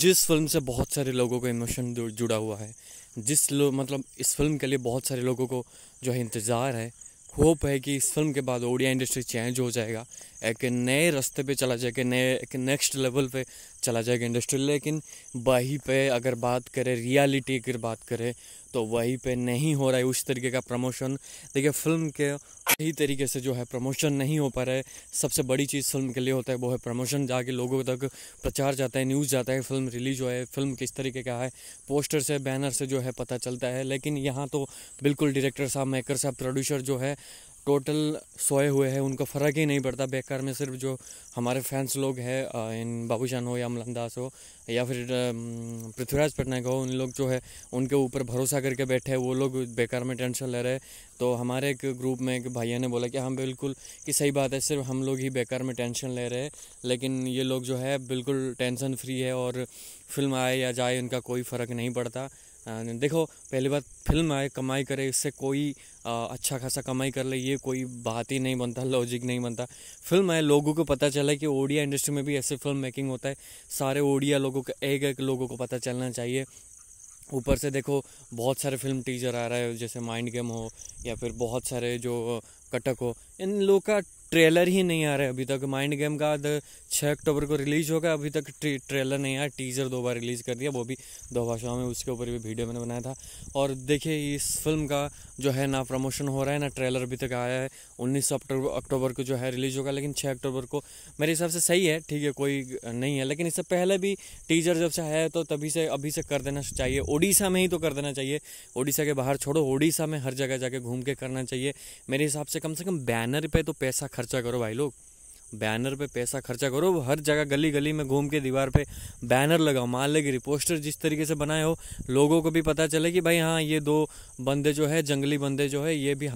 जिस फिल्म से बहुत सारे लोगों को इमोशन जुड़ा हुआ है जिस लो मतलब इस फिल्म के लिए बहुत सारे लोगों को जो है इंतज़ार है होप है कि इस फिल्म के बाद ओडिया इंडस्ट्री चेंज हो जाएगा एक नए रास्ते पे चला जाएगा नए एक नेक्स्ट लेवल पे चला जाएगा इंडस्ट्री लेकिन वहीं पे अगर बात करें रियलिटी की बात करें तो वही पे नहीं हो रहा है उस तरीके का प्रमोशन देखिए फिल्म के सही तरीके से जो है प्रमोशन नहीं हो पा रहा है सबसे बड़ी चीज़ फिल्म के लिए होता है वो है प्रमोशन जाके लोगों तक प्रचार जाता है न्यूज़ जाता है फिल्म रिलीज हो है फिल्म किस तरीके का है पोस्टर से बैनर से जो है पता चलता है लेकिन यहाँ तो बिल्कुल डायरेक्टर साहब मेकर साहब प्रोड्यूसर जो है टोटल सोए हुए हैं उनको फ़र्क ही नहीं पड़ता बेकार में सिर्फ जो हमारे फैंस लोग हैं इन बाबूशान हो या अमलन दास हो या फिर पृथ्वीराज पटनायक हो उन लोग जो है उनके ऊपर भरोसा करके बैठे हैं वो लोग बेकार में टेंशन ले रहे हैं तो हमारे एक ग्रुप में एक भैया ने बोला कि हम हाँ, बिल्कुल कि सही बात है सिर्फ हम लोग ही बेकार में टेंशन ले रहे हैं लेकिन ये लोग जो है बिल्कुल टेंशन फ्री है और फिल्म आए या जाए उनका कोई फ़र्क नहीं पड़ता देखो पहली बात फिल्म आए कमाई करे इससे कोई आ, अच्छा खासा कमाई कर ले ये कोई बात ही नहीं बनता लॉजिक नहीं बनता फिल्म आए लोगों को पता चला कि ओडिया इंडस्ट्री में भी ऐसे फिल्म मेकिंग होता है सारे ओडिया लोगों को एक एक लोगों को पता चलना चाहिए ऊपर से देखो बहुत सारे फिल्म टीजर आ रहा है जैसे माइंड गेम हो या फिर बहुत सारे जो कटक हो इन लोग का ट्रेलर ही नहीं आ रहा है अभी तक माइंड गेम का छः अक्टूबर को रिलीज होगा अभी तक ट्रे, ट्रेलर नहीं आया टीजर दो बार रिलीज़ कर दिया वो भी दो भाषाओं में उसके ऊपर भी वीडियो मैंने बनाया था और देखिए इस फिल्म का जो है ना प्रमोशन हो रहा है ना ट्रेलर अभी तक आया है उन्नीस अक्टूबर को जो है रिलीज़ होगा लेकिन छः अक्टूबर को मेरे हिसाब से सही है ठीक है कोई नहीं है लेकिन इससे पहले भी टीजर जब से है तो तभी से अभी से कर देना चाहिए ओडिशा में ही तो कर देना चाहिए ओडिशा के बाहर छोड़ो ओडिशा में हर जगह जाके घूम के करना चाहिए मेरे हिसाब से कम से कम बैनर पे तो पैसा खर्चा करो भाई लोग बैनर पे पैसा खर्चा करो हर जगह गली गली में घूम के दीवार पे बैनर लगाओ मालेगिरी पोस्टर जिस तरीके से बनाए हो लोगों को भी पता चले कि भाई हाँ ये दो बंदे जो है जंगली बंदे जो है ये भी